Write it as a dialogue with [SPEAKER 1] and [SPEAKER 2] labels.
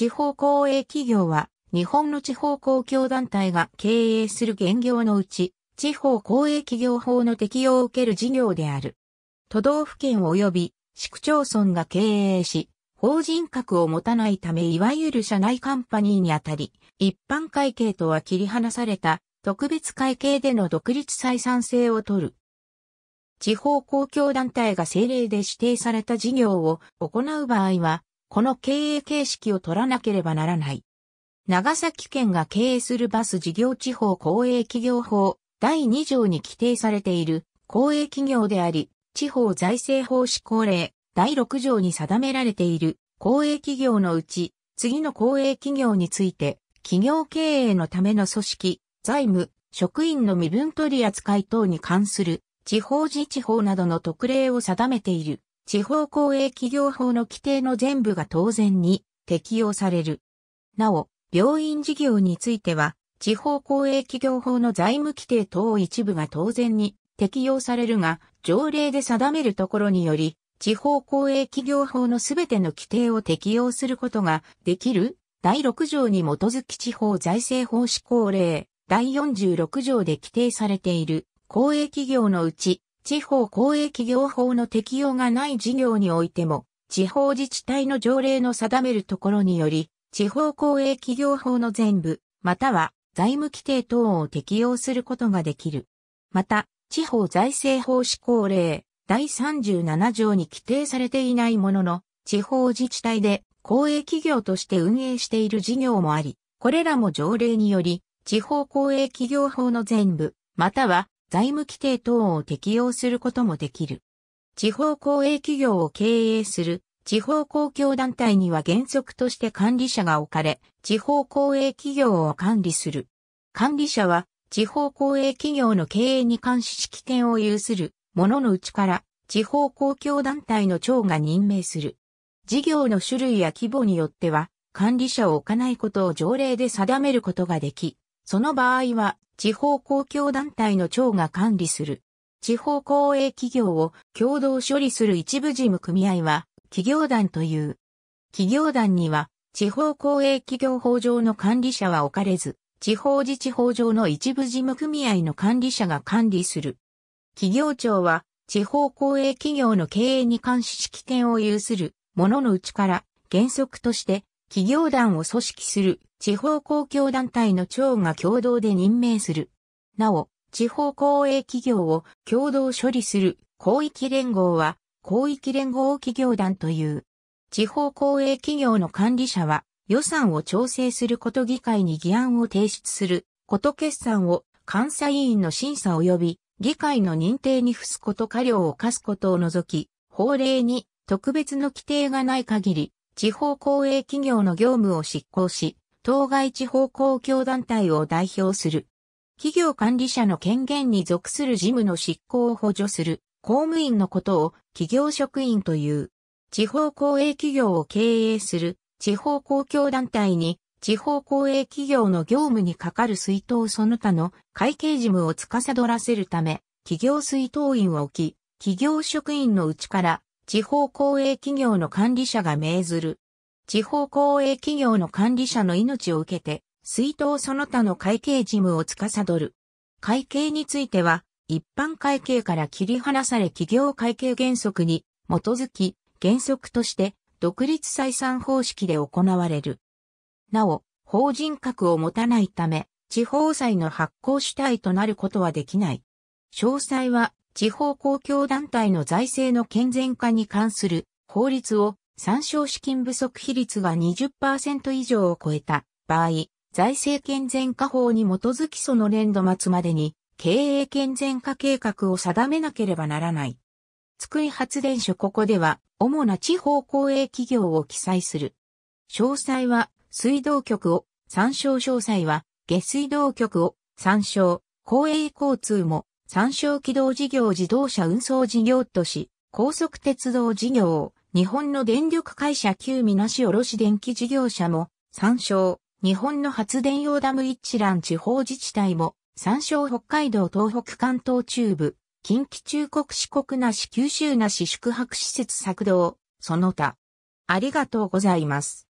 [SPEAKER 1] 地方公営企業は、日本の地方公共団体が経営する現業のうち、地方公営企業法の適用を受ける事業である。都道府県及び市区町村が経営し、法人格を持たないためいわゆる社内カンパニーにあたり、一般会計とは切り離された特別会計での独立採算性を取る。地方公共団体が政令で指定された事業を行う場合は、この経営形式を取らなければならない。長崎県が経営するバス事業地方公営企業法第2条に規定されている公営企業であり、地方財政法施行令第6条に定められている公営企業のうち、次の公営企業について、企業経営のための組織、財務、職員の身分取り扱い等に関する地方自治法などの特例を定めている。地方公営企業法の規定の全部が当然に適用される。なお、病院事業については、地方公営企業法の財務規定等一部が当然に適用されるが、条例で定めるところにより、地方公営企業法のすべての規定を適用することができる第6条に基づき地方財政法施行令第46条で規定されている公営企業のうち地方公営企業法の適用がない事業においても、地方自治体の条例の定めるところにより、地方公営企業法の全部、または財務規定等を適用することができる。また、地方財政法施行令第37条に規定されていないものの、地方自治体で公営企業として運営している事業もあり、これらも条例により、地方公営企業法の全部、または財務規定等を適用することもできる。地方公営企業を経営する地方公共団体には原則として管理者が置かれ、地方公営企業を管理する。管理者は地方公営企業の経営に関し指揮権を有する者のうちから地方公共団体の長が任命する。事業の種類や規模によっては管理者を置かないことを条例で定めることができ、その場合は地方公共団体の長が管理する。地方公営企業を共同処理する一部事務組合は、企業団という。企業団には、地方公営企業法上の管理者は置かれず、地方自治法上の一部事務組合の管理者が管理する。企業庁は、地方公営企業の経営に関し指揮権を有するもののうちから、原則として、企業団を組織する地方公共団体の長が共同で任命する。なお、地方公営企業を共同処理する広域連合は広域連合企業団という。地方公営企業の管理者は予算を調整すること議会に議案を提出すること決算を監査委員の審査及び議会の認定に付すこと過料を課すことを除き、法令に特別の規定がない限り、地方公営企業の業務を執行し、当該地方公共団体を代表する。企業管理者の権限に属する事務の執行を補助する公務員のことを企業職員という。地方公営企業を経営する地方公共団体に地方公営企業の業務に係る水筒その他の会計事務を司らせるため、企業水筒員を置き、企業職員のうちから地方公営企業の管理者が命ずる地方公営企業の管理者の命を受けて、水道その他の会計事務を司る。会計については、一般会計から切り離され企業会計原則に基づき、原則として独立採算方式で行われる。なお、法人格を持たないため、地方債の発行主体となることはできない。詳細は、地方公共団体の財政の健全化に関する法律を参照資金不足比率が20%以上を超えた場合、財政健全化法に基づきその年度末までに経営健全化計画を定めなければならない。津久井発電所ここでは主な地方公営企業を記載する。詳細は水道局を、参照詳細は下水道局を、参照、公営交通も、参照軌道事業自動車運送事業都市、高速鉄道事業を、日本の電力会社旧みなし卸電気事業者も、参照、日本の発電用ダム一覧地方自治体も、参照北海道東北関東中部、近畿中国四国なし九州なし宿泊施設作動、その他。ありがとうございます。